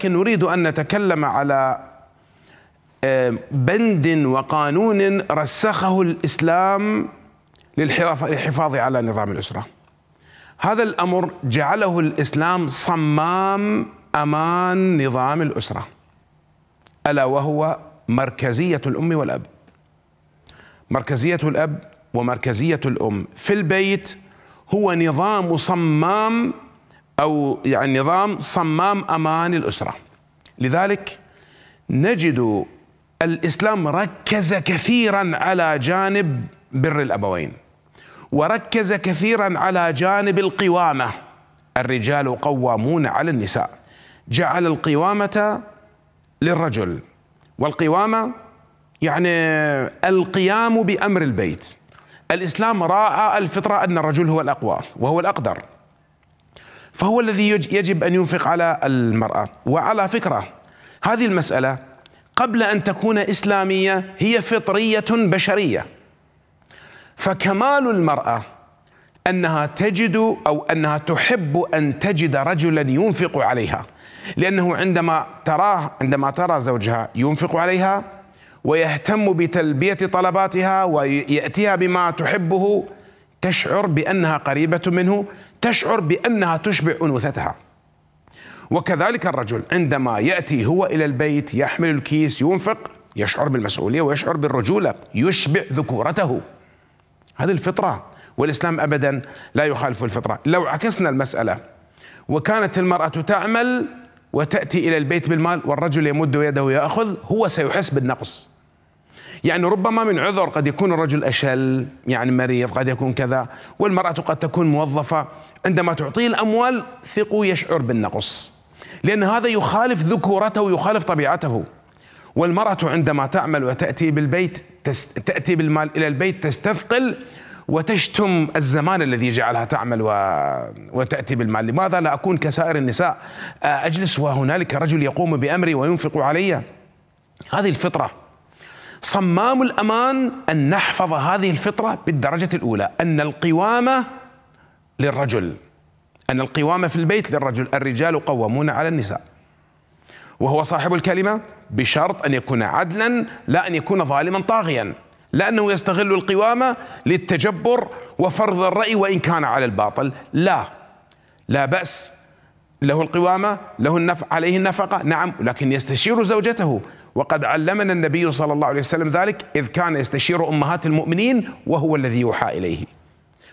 لكن نريد أن نتكلم على بند وقانون رسخه الإسلام للحفاظ على نظام الأسرة هذا الأمر جعله الإسلام صمام أمان نظام الأسرة ألا وهو مركزية الأم والأب مركزية الأب ومركزية الأم في البيت هو نظام صمام أو يعني نظام صمام أمان الأسرة لذلك نجد الإسلام ركز كثيرا على جانب بر الأبوين وركز كثيرا على جانب القوامة الرجال قوامون على النساء جعل القوامة للرجل والقوامة يعني القيام بأمر البيت الإسلام راعى الفطرة أن الرجل هو الأقوى وهو الأقدر فهو الذي يجب ان ينفق على المراه وعلى فكره هذه المساله قبل ان تكون اسلاميه هي فطريه بشريه فكمال المراه انها تجد او انها تحب ان تجد رجلا ينفق عليها لانه عندما تراه عندما ترى زوجها ينفق عليها ويهتم بتلبيه طلباتها وياتيها بما تحبه تشعر بأنها قريبة منه تشعر بأنها تشبع أنوثتها وكذلك الرجل عندما يأتي هو إلى البيت يحمل الكيس ينفق يشعر بالمسؤولية ويشعر بالرجولة يشبع ذكورته هذه الفطرة والإسلام أبدا لا يخالف الفطرة لو عكسنا المسألة وكانت المرأة تعمل وتأتي إلى البيت بالمال والرجل يمد يده يأخذ هو سيحس بالنقص يعني ربما من عذر قد يكون الرجل أشل يعني مريض قد يكون كذا والمرأة قد تكون موظفة عندما تعطيه الأموال ثقوا يشعر بالنقص لأن هذا يخالف ذكورته ويخالف طبيعته والمرأة عندما تعمل وتأتي بالبيت تأتي بالمال إلى البيت تستثقل وتشتم الزمان الذي جعلها تعمل و... وتأتي بالمال لماذا لا أكون كسائر النساء أجلس وهنالك رجل يقوم بأمري وينفق علي هذه الفطرة صمام الامان ان نحفظ هذه الفطره بالدرجه الاولى ان القوامه للرجل ان القوامه في البيت للرجل الرجال قوامون على النساء وهو صاحب الكلمه بشرط ان يكون عدلا لا ان يكون ظالما طاغيا لانه يستغل القوامه للتجبر وفرض الراي وان كان على الباطل لا لا باس له القوامه له النف... عليه النفقه نعم لكن يستشير زوجته وقد علمنا النبي صلى الله عليه وسلم ذلك إذ كان يستشير أمهات المؤمنين وهو الذي يوحى إليه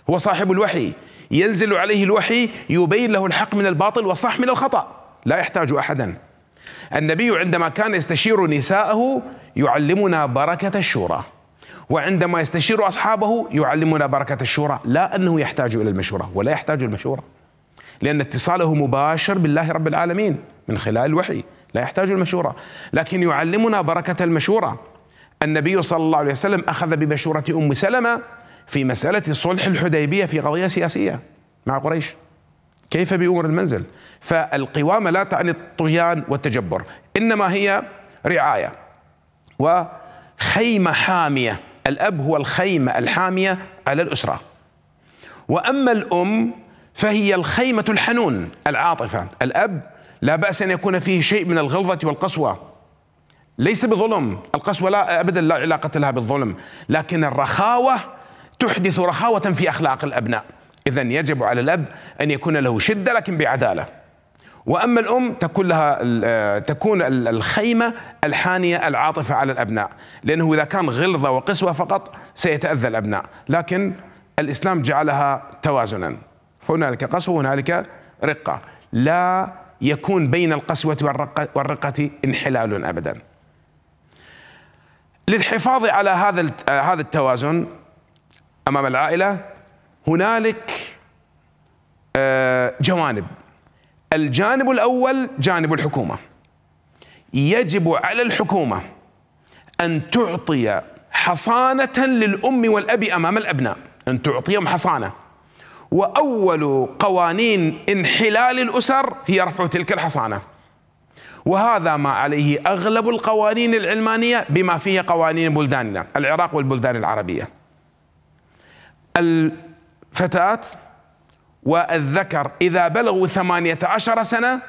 هو صاحب الوحي ينزل عليه الوحي يبين له الحق من الباطل والصح من الخطأ لا يحتاج أحدا النبي عندما كان يستشير نساءه يعلمنا بركة الشورى وعندما يستشير أصحابه يعلمنا بركة الشورى لا أنه يحتاج إلى المشورة ولا يحتاج المشورة لأن اتصاله مباشر بالله رب العالمين من خلال الوحي لا يحتاج المشورة لكن يعلمنا بركة المشورة النبي صلى الله عليه وسلم أخذ بمشورة أم سلمة في مسألة صلح الحديبية في قضية سياسية مع قريش كيف بأمور المنزل فالقوامة لا تعني الطغيان والتجبر إنما هي رعاية وخيمة حامية الأب هو الخيمة الحامية على الأسرة وأما الأم فهي الخيمة الحنون العاطفة الأب لا بأس أن يكون فيه شيء من الغلظة والقسوة ليس بظلم القسوة لا أبدا لا علاقة لها بالظلم لكن الرخاوة تحدث رخاوة في أخلاق الأبناء إذا يجب على الأب أن يكون له شدة لكن بعدالة واما الام تكون لها آه، تكون الخيمه الحانيه العاطفه على الابناء، لانه اذا كان غلظه وقسوه فقط سيتاذى الابناء، لكن الاسلام جعلها توازنا فهنالك قسوه وهنالك رقه، لا يكون بين القسوة والرقة انحلال أبدا للحفاظ على هذا آه، هذا التوازن أمام العائلة هنالك آه، جوانب الجانب الأول جانب الحكومة يجب على الحكومة أن تعطي حصانة للأم والأب أمام الأبناء أن تعطيهم حصانة واول قوانين انحلال الاسر هي رفع تلك الحصانه وهذا ما عليه اغلب القوانين العلمانيه بما فيها قوانين بلداننا العراق والبلدان العربيه الفتاه والذكر اذا بلغوا 18 سنه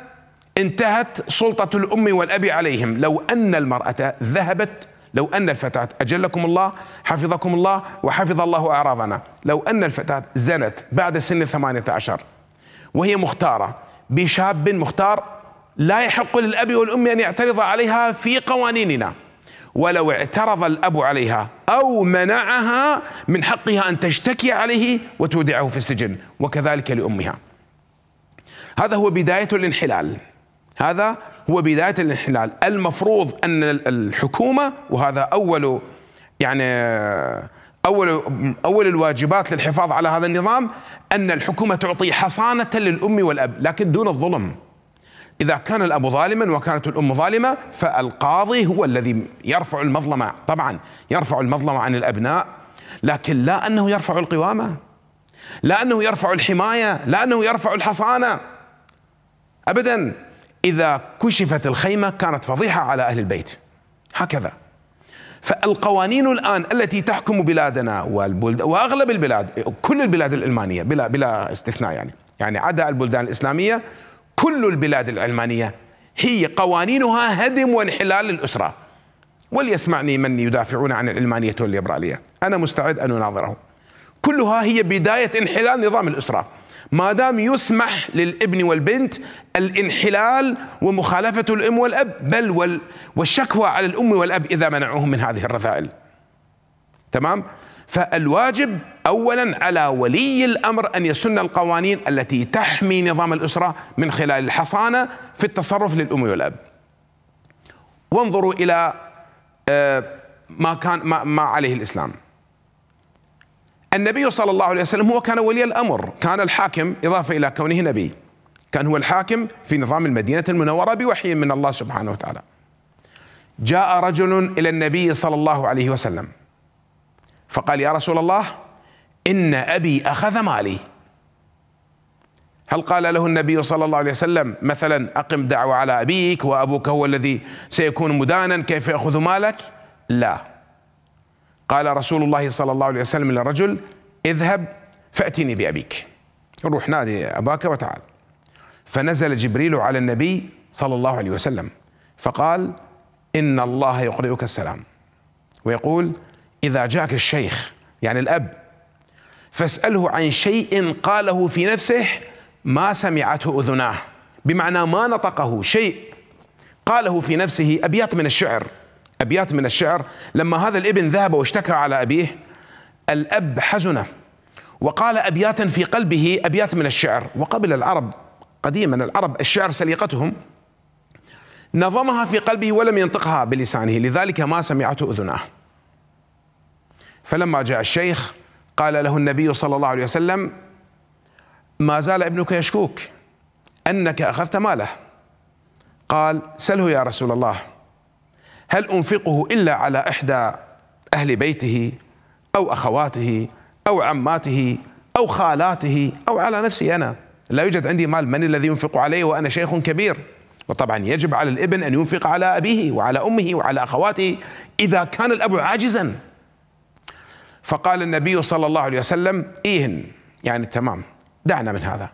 انتهت سلطه الام والاب عليهم لو ان المراه ذهبت لو أن الفتاة أجلكم الله حفظكم الله وحفظ الله أعراضنا لو أن الفتاة زنت بعد سن الثمانية عشر وهي مختارة بشاب مختار لا يحق للأب والأم أن يعترض عليها في قوانيننا ولو اعترض الأب عليها أو منعها من حقها أن تشتكي عليه وتودعه في السجن وكذلك لأمها هذا هو بداية الانحلال هذا هو بداية الانحلال المفروض أن الحكومة وهذا أول يعني أول أول الواجبات للحفاظ على هذا النظام أن الحكومة تعطي حصانة للأم والأب لكن دون الظلم إذا كان الأب ظالما وكانت الأم ظالمة فالقاضي هو الذي يرفع المظلمة طبعا يرفع المظلمة عن الأبناء لكن لا أنه يرفع القوامة لا أنه يرفع الحماية لا أنه يرفع الحصانة أبدا إذا كشفت الخيمة كانت فضيحة على أهل البيت هكذا فالقوانين الآن التي تحكم بلادنا والبلد وأغلب البلاد كل البلاد الألمانية بلا, بلا استثناء يعني يعني عدا البلدان الإسلامية كل البلاد العلمانية هي قوانينها هدم وانحلال للأسرة وليسمعني من يدافعون عن العلمانية والليبرالية أنا مستعد أن أناظرهم كلها هي بداية انحلال نظام الأسرة ما دام يسمح للابن والبنت الانحلال ومخالفة الأم والأب بل وال والشكوى على الأم والأب إذا منعوهم من هذه الرذائل تمام؟ فالواجب أولا على ولي الأمر أن يسن القوانين التي تحمي نظام الأسرة من خلال الحصانة في التصرف للأم والأب وانظروا إلى آه، ما كان ما عليه الإسلام النبي صلى الله عليه وسلم هو كان ولي الأمر كان الحاكم إضافة إلى كونه نبي كان هو الحاكم في نظام المدينة المنورة بوحي من الله سبحانه وتعالى جاء رجل إلى النبي صلى الله عليه وسلم فقال يا رسول الله إن أبي أخذ مالي هل قال له النبي صلى الله عليه وسلم مثلا أقم دعوة على أبيك وأبوك هو الذي سيكون مدانا كيف يأخذ مالك لا قال رسول الله صلى الله عليه وسلم للرجل اذهب فأتني بأبيك روح نادي أباك وتعال فنزل جبريل على النبي صلى الله عليه وسلم فقال إن الله يقرئك السلام ويقول إذا جاءك الشيخ يعني الأب فاسأله عن شيء قاله في نفسه ما سمعته أذناه بمعنى ما نطقه شيء قاله في نفسه أبيات من الشعر أبيات من الشعر لما هذا الابن ذهب واشتكى على أبيه الأب حزن وقال أبياتا في قلبه أبيات من الشعر وقبل العرب قديما العرب الشعر سليقتهم نظمها في قلبه ولم ينطقها بلسانه لذلك ما سمعته أذناه فلما جاء الشيخ قال له النبي صلى الله عليه وسلم ما زال ابنك يشكوك أنك أخذت ماله قال سله يا رسول الله هل أنفقه إلا على إحدى أهل بيته أو أخواته أو عماته أو خالاته أو على نفسي أنا لا يوجد عندي مال من الذي ينفق عليه وأنا شيخ كبير وطبعا يجب على الابن أن ينفق على أبيه وعلى أمه وعلى أخواته إذا كان الأب عاجزا فقال النبي صلى الله عليه وسلم إيهن يعني تمام دعنا من هذا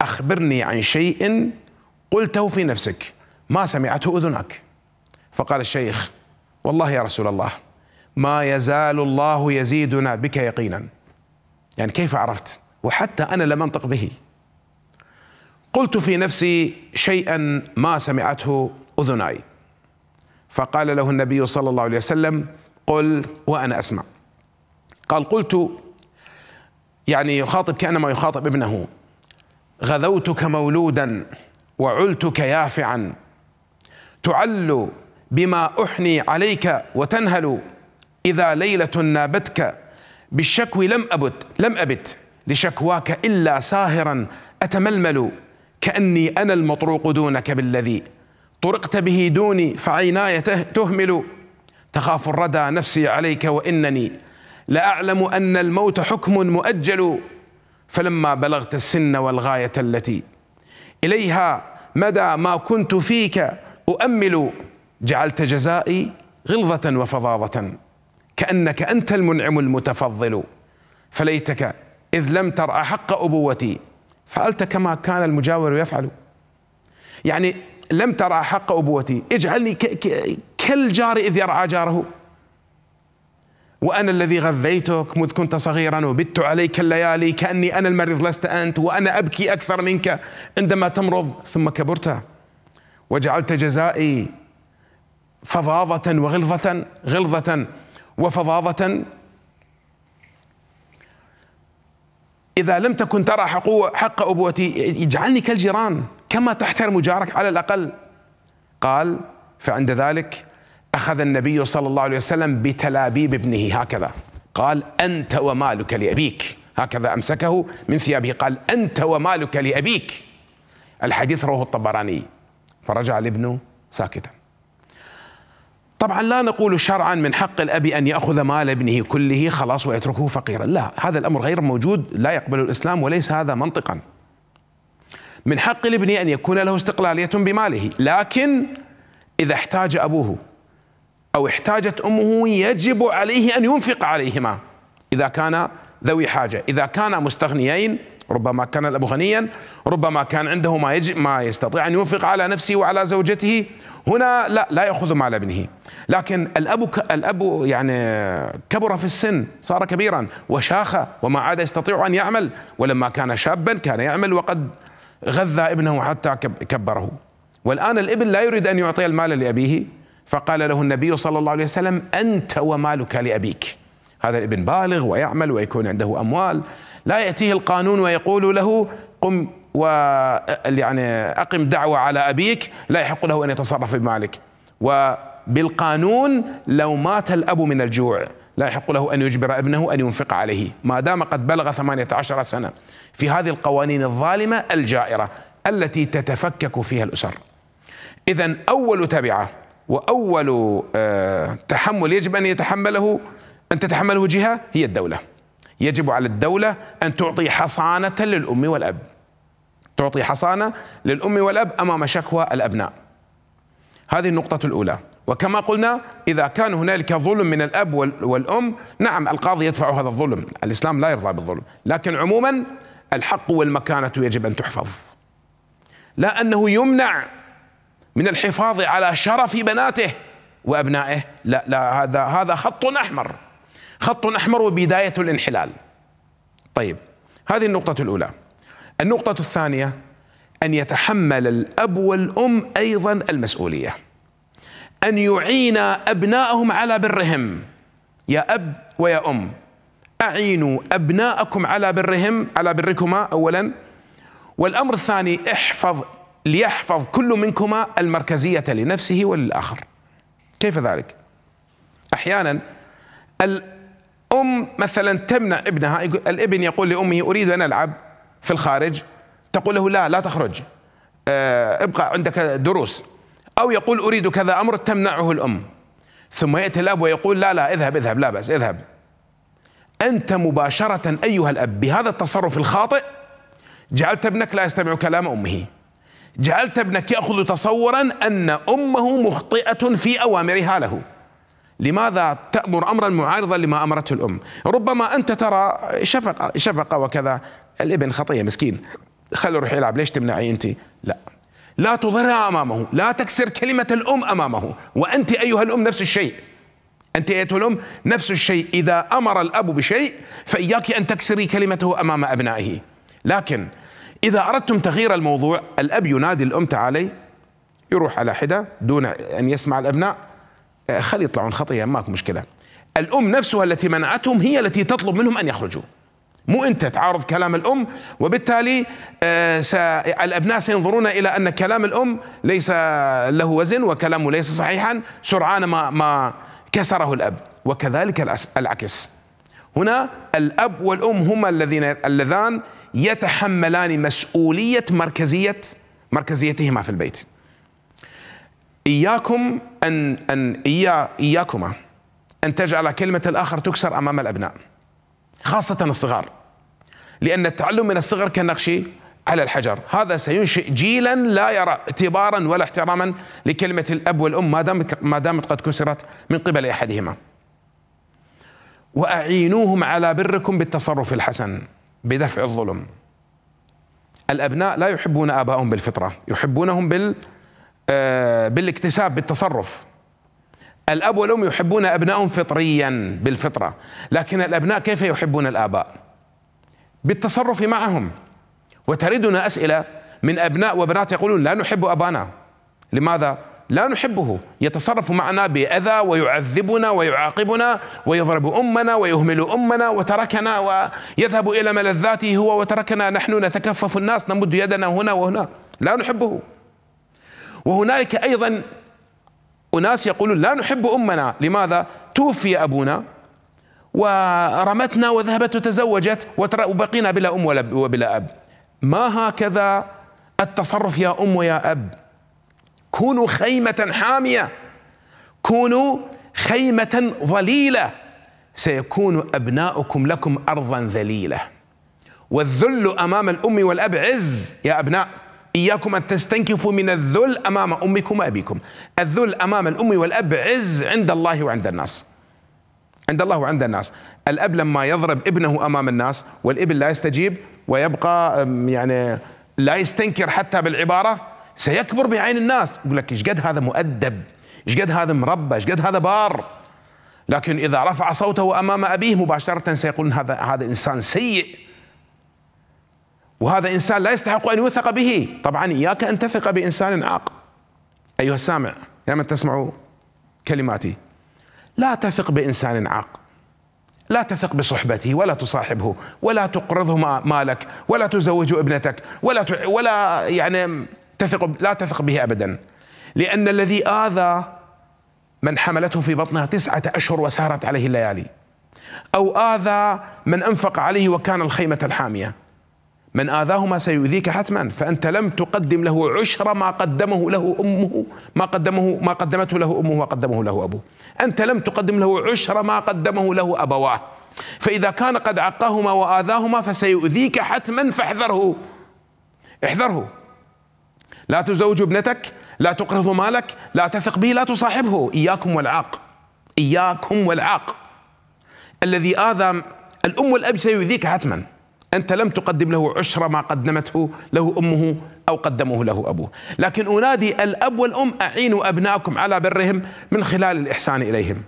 أخبرني عن شيء قلته في نفسك ما سمعته أذنك فقال الشيخ والله يا رسول الله ما يزال الله يزيدنا بك يقينا يعني كيف عرفت وحتى انا لم انطق به قلت في نفسي شيئا ما سمعته اذناي فقال له النبي صلى الله عليه وسلم قل وانا اسمع قال قلت يعني يخاطب كانما يخاطب ابنه غذوتك مولودا وعلتك يافعا تعل بما أحني عليك وتنهل إذا ليلة نابتك بالشكوى لم أبت لم أبت لشكواك إلا ساهرا أتململ كأني أنا المطروق دونك بالذي طرقت به دوني فعيناي تهمل تخاف الردى نفسي عليك وإنني لأعلم أن الموت حكم مؤجل فلما بلغت السن والغاية التي إليها مدى ما كنت فيك أؤمل جعلت جزائي غلظة وفظاظة كأنك أنت المنعم المتفضل فليتك إذ لم ترع حق أبوتي فعلت كما كان المجاور يفعل يعني لم ترع حق أبوتي اجعلني كالجار إذ يرعى جاره وأنا الذي غذيتك مذ كنت صغيرا وبت عليك الليالي كأني أنا المريض لست أنت وأنا أبكي أكثر منك عندما تمرض ثم كبرت وجعلت جزائي فظاظة وغلظة غلظة وفظاظة إذا لم تكن ترى حق أبوتي اجعلني كالجيران كما تحترم جارك على الأقل قال فعند ذلك أخذ النبي صلى الله عليه وسلم بتلابيب ابنه هكذا قال أنت ومالك لأبيك هكذا أمسكه من ثيابه قال أنت ومالك لأبيك الحديث رواه الطبراني فرجع الابن ساكتا طبعا لا نقول شرعا من حق الأب أن يأخذ مال ابنه كله خلاص ويتركه فقيرا لا هذا الأمر غير موجود لا يقبل الإسلام وليس هذا منطقا من حق الابن أن يكون له استقلالية بماله لكن إذا احتاج أبوه أو احتاجت أمه يجب عليه أن ينفق عليهما إذا كان ذوي حاجة إذا كانا مستغنيين ربما كان الأب غنيا ربما كان عنده ما, يجب ما يستطيع أن ينفق على نفسه وعلى زوجته هنا لا لا يأخذ مال ابنه لكن الأب الأب يعني كبر في السن صار كبيرا وشاخ وما عاد يستطيع أن يعمل ولما كان شابا كان يعمل وقد غذى ابنه حتى كبره والآن الابن لا يريد أن يعطي المال لأبيه فقال له النبي صلى الله عليه وسلم أنت ومالك لأبيك هذا الابن بالغ ويعمل ويكون عنده أموال لا يأتيه القانون ويقول له قم و يعني اقم دعوه على ابيك لا يحق له ان يتصرف بمالك وبالقانون لو مات الاب من الجوع لا يحق له ان يجبر ابنه ان ينفق عليه ما دام قد بلغ 18 سنه في هذه القوانين الظالمه الجائره التي تتفكك فيها الاسر اذا اول تبعه واول آه، تحمل يجب ان يتحمله ان تتحمله جهه هي الدوله يجب على الدوله ان تعطي حصانه للام والاب تعطي حصانة للأم والأب أمام شكوى الأبناء هذه النقطة الأولى وكما قلنا إذا كان هنالك ظلم من الأب والأم نعم القاضي يدفع هذا الظلم الإسلام لا يرضى بالظلم لكن عموما الحق والمكانة يجب أن تحفظ لا أنه يمنع من الحفاظ على شرف بناته وأبنائه لا لا هذا هذا خط أحمر خط أحمر وبداية الانحلال طيب هذه النقطة الأولى النقطة الثانية أن يتحمل الأب والأم أيضا المسؤولية أن يعين أبنائهم على برهم يا أب ويا أم أعينوا أبناءكم على برهم على بركما أولا والأمر الثاني احفظ ليحفظ كل منكما المركزية لنفسه وللآخر كيف ذلك؟ أحيانا الأم مثلا تمنع ابنها الابن يقول لأمه أريد أن ألعب في الخارج تقول له لا لا تخرج آه، ابقى عندك دروس أو يقول أريد كذا أمر تمنعه الأم ثم يأتي الأب ويقول لا لا اذهب اذهب لا بأس اذهب أنت مباشرة أيها الأب بهذا التصرف الخاطئ جعلت ابنك لا يستمع كلام أمه جعلت ابنك يأخذ تصورا أن أمه مخطئة في أوامرها له لماذا تأمر أمرا معارضا لما أمرته الأم ربما أنت ترى شفقة, شفقة وكذا الابن خطيه مسكين خلوا يروح يلعب ليش تمنعي انت لا لا تظهرها امامه لا تكسر كلمه الام امامه وانت ايها الام نفس الشيء أنت أيتها الأم نفس الشيء إذا أمر الأب بشيء فإياك أن تكسري كلمته أمام أبنائه لكن إذا أردتم تغيير الموضوع الأب ينادي الأم تعالي يروح على حدة دون أن يسمع الأبناء آه، خلي يطلعون خطية ماكو مشكلة الأم نفسها التي منعتهم هي التي تطلب منهم أن يخرجوا مو انت تعارض كلام الام وبالتالي آه، الابناء سينظرون الى ان كلام الام ليس له وزن وكلامه ليس صحيحا سرعان ما ما كسره الاب وكذلك العكس هنا الاب والام هما الذين اللذان يتحملان مسؤوليه مركزيه مركزيتهما في البيت اياكم ان ان إيا اياكما ان تجعل كلمه الاخر تكسر امام الابناء خاصة الصغار لأن التعلم من الصغر كالنقش على الحجر هذا سينشئ جيلا لا يرى اعتبارا ولا احتراما لكلمة الأب والأم ما, دامت, ما دامت قد كسرت من قبل أحدهما وأعينوهم على بركم بالتصرف الحسن بدفع الظلم الأبناء لا يحبون آبائهم بالفطرة يحبونهم بال آه، بالاكتساب بالتصرف الأب والأم يحبون أبنائهم فطريا بالفطرة لكن الأبناء كيف يحبون الآباء بالتصرف معهم وتردنا أسئلة من أبناء وبنات يقولون لا نحب أبانا لماذا؟ لا نحبه يتصرف معنا بأذى ويعذبنا ويعاقبنا ويضرب أمنا ويهمل أمنا وتركنا ويذهب إلى ملذاته هو وتركنا نحن نتكفف الناس نمد يدنا هنا وهنا لا نحبه وهنالك أيضا أناس يقولون لا نحب أمنا لماذا توفي أبونا ورمتنا وذهبت وتزوجت وبقينا بلا أم وبلا أب ما هكذا التصرف يا أم ويا أب كونوا خيمة حامية كونوا خيمة ظليلة سيكون أبناؤكم لكم أرضا ذليلة والذل أمام الأم والأب عز يا أبناء إياكم أن تستنكفوا من الذل أمام أمكم وأبيكم الذل أمام الأم والأب عز عند الله وعند الناس عند الله وعند الناس الأب لما يضرب ابنه أمام الناس والابن لا يستجيب ويبقى يعني لا يستنكر حتى بالعبارة سيكبر بعين الناس يقول لك إيش قد هذا مؤدب إيش قد هذا مربى إيش قد هذا بار لكن إذا رفع صوته أمام أبيه مباشرة سيقول هذا هذا إنسان سيء وهذا إنسان لا يستحق أن يوثق به طبعا إياك أن تثق بإنسان عاق أيها السامع يا من تسمع كلماتي لا تثق بإنسان عاق لا تثق بصحبته ولا تصاحبه ولا تقرضه مالك ولا تزوج ابنتك ولا ت... ولا يعني تثق لا تثق به ابدا لان الذي اذى من حملته في بطنها تسعة أشهر وسارت عليه الليالي أو آذى من أنفق عليه وكان الخيمة الحامية من آذاهما سيؤذيك حتما فأنت لم تقدم له عشر ما قدمه له أمه ما قدمه ما قدمته له أمه وقدمه له أبوه أنت لم تقدم له عشر ما قدمه له أبواه فإذا كان قد عقاهما وآذاهما فسيؤذيك حتما فاحذره احذره لا تزوج ابنتك لا تقرض مالك لا تثق به لا تصاحبه إياكم والعاق إياكم والعاق الذي آذى الأم والأب سيؤذيك حتما أنت لم تقدم له عشر ما قدمته له أمه أو قدمه له أبوه لكن أنادي الأب والأم أعينوا أبنائكم على برهم من خلال الإحسان إليهم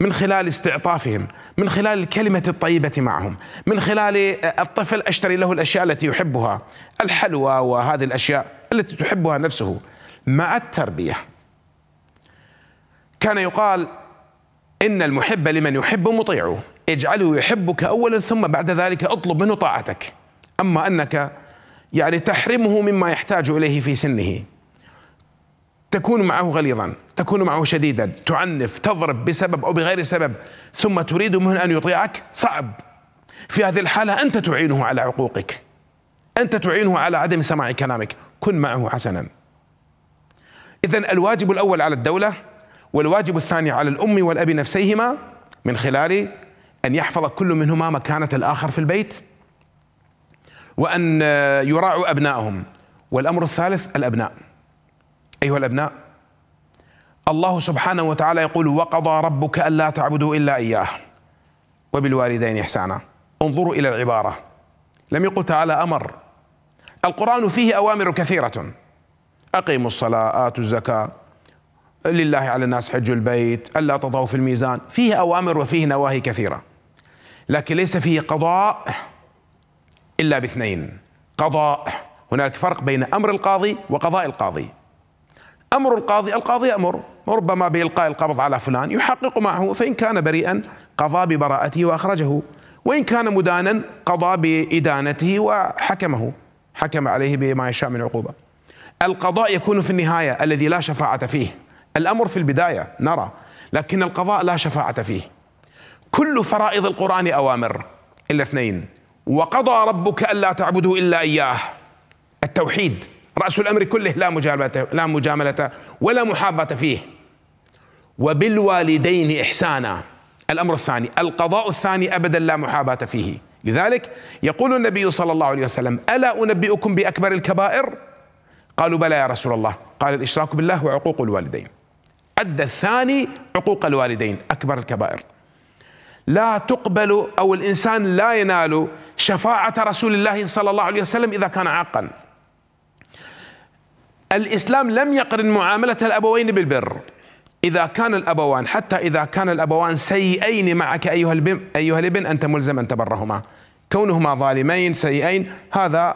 من خلال استعطافهم من خلال الكلمة الطيبة معهم من خلال الطفل أشتري له الأشياء التي يحبها الحلوى وهذه الأشياء التي تحبها نفسه مع التربية كان يقال إن المحب لمن يحب مطيعه اجعله يحبك اولا ثم بعد ذلك اطلب منه طاعتك اما انك يعني تحرمه مما يحتاج اليه في سنه تكون معه غليظا تكون معه شديدا تعنف تضرب بسبب او بغير سبب ثم تريد منه ان يطيعك صعب في هذه الحاله انت تعينه على عقوقك انت تعينه على عدم سماع كلامك كن معه حسنا اذا الواجب الاول على الدوله والواجب الثاني على الام والاب نفسيهما من خلال أن يحفظ كل منهما مكانة الآخر في البيت وأن يراعوا أبنائهم والأمر الثالث الأبناء أيها الأبناء الله سبحانه وتعالى يقول وقضى ربك ألا تعبدوا إلا إياه وبالوالدين إحسانا انظروا إلى العبارة لم يقل تعالى أمر القرآن فيه أوامر كثيرة أقيموا الصلاة آتوا الزكاة لله على الناس حج البيت ألا تضعوا في الميزان فيه أوامر وفيه نواهي كثيرة لكن ليس فيه قضاء إلا باثنين قضاء هناك فرق بين أمر القاضي وقضاء القاضي أمر القاضي القاضي يأمر ربما بإلقاء القبض على فلان يحقق معه فإن كان بريئا قضى ببراءته وأخرجه وإن كان مدانا قضى بإدانته وحكمه حكم عليه بما يشاء من عقوبة القضاء يكون في النهاية الذي لا شفاعة فيه الأمر في البداية نرى لكن القضاء لا شفاعة فيه كل فرائض القرآن أوامر إلا اثنين وقضى ربك ألا تعبدوا إلا إياه التوحيد رأس الأمر كله لا مجاملة لا مجاملة ولا محابة فيه وبالوالدين إحسانا الأمر الثاني القضاء الثاني أبدا لا محابة فيه لذلك يقول النبي صلى الله عليه وسلم ألا أنبئكم بأكبر الكبائر قالوا بلى يا رسول الله قال الإشراك بالله وعقوق الوالدين أدى الثاني عقوق الوالدين أكبر الكبائر لا تقبل أو الإنسان لا ينال شفاعة رسول الله صلى الله عليه وسلم إذا كان عاقا الإسلام لم يقرن معاملة الأبوين بالبر إذا كان الأبوان حتى إذا كان الأبوان سيئين معك أيها الابن, أيها الابن أنت ملزم أن تبرهما كونهما ظالمين سيئين هذا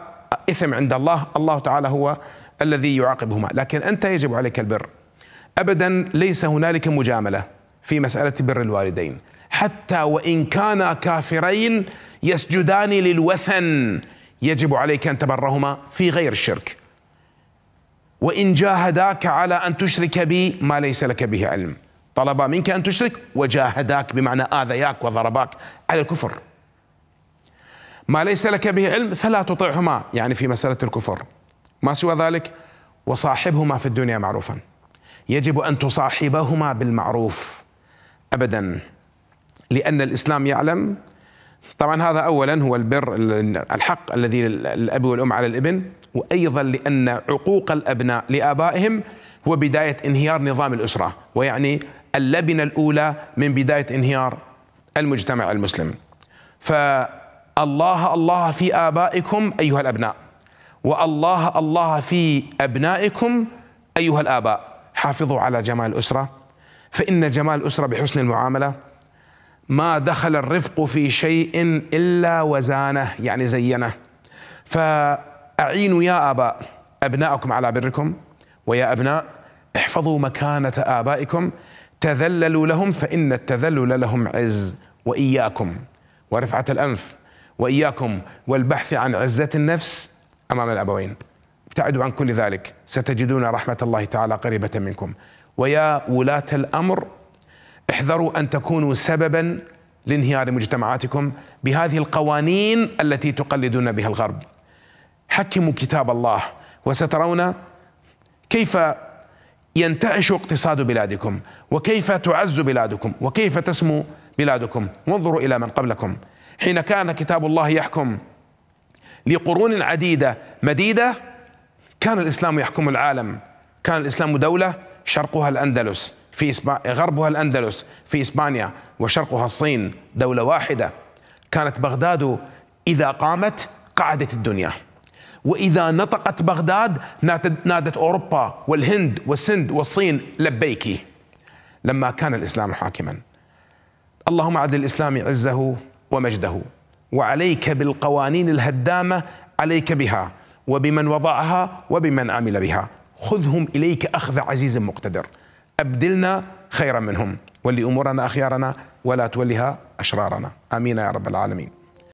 إثم عند الله الله تعالى هو الذي يعاقبهما لكن أنت يجب عليك البر أبدا ليس هنالك مجاملة في مسألة بر الوالدين حتى وان كانا كافرين يسجدان للوثن يجب عليك ان تبرهما في غير الشرك وان جاهداك على ان تشرك بي ما ليس لك به علم طلب منك ان تشرك وجاهداك بمعنى اذياك وضرباك على الكفر ما ليس لك به علم فلا تطعهما يعني في مساله الكفر ما سوى ذلك وصاحبهما في الدنيا معروفا يجب ان تصاحبهما بالمعروف ابدا لأن الإسلام يعلم طبعا هذا أولا هو البر الحق الذي الأب والأم على الابن وأيضا لأن عقوق الأبناء لآبائهم هو بداية انهيار نظام الأسرة ويعني اللبنة الأولى من بداية انهيار المجتمع المسلم فالله الله في آبائكم أيها الأبناء والله الله في أبنائكم أيها الآباء حافظوا على جمال الأسرة فإن جمال الأسرة بحسن المعاملة ما دخل الرفق في شيء إلا وزانه يعني زينه فأعينوا يا آباء أبناءكم على بركم ويا أبناء احفظوا مكانة آبائكم تذللوا لهم فإن التذلل لهم عز وإياكم ورفعة الأنف وإياكم والبحث عن عزة النفس أمام الأبوين ابتعدوا عن كل ذلك ستجدون رحمة الله تعالى قريبة منكم ويا ولاة الأمر احذروا ان تكونوا سببا لانهيار مجتمعاتكم بهذه القوانين التي تقلدون بها الغرب حكموا كتاب الله وسترون كيف ينتعش اقتصاد بلادكم وكيف تعز بلادكم وكيف تسمو بلادكم وانظروا الى من قبلكم حين كان كتاب الله يحكم لقرون عديده مديده كان الاسلام يحكم العالم كان الاسلام دوله شرقها الاندلس في إسبا... غربها الأندلس في إسبانيا وشرقها الصين دولة واحدة كانت بغداد إذا قامت قعدت الدنيا وإذا نطقت بغداد نادت أوروبا والهند والسند والصين لبيكي لما كان الإسلام حاكما اللهم أعد الإسلام عزه ومجده وعليك بالقوانين الهدامة عليك بها وبمن وضعها وبمن عمل بها خذهم إليك أخذ عزيز مقتدر أبدلنا خيرا منهم ولي أمورنا أخيارنا ولا تولها أشرارنا آمين يا رب العالمين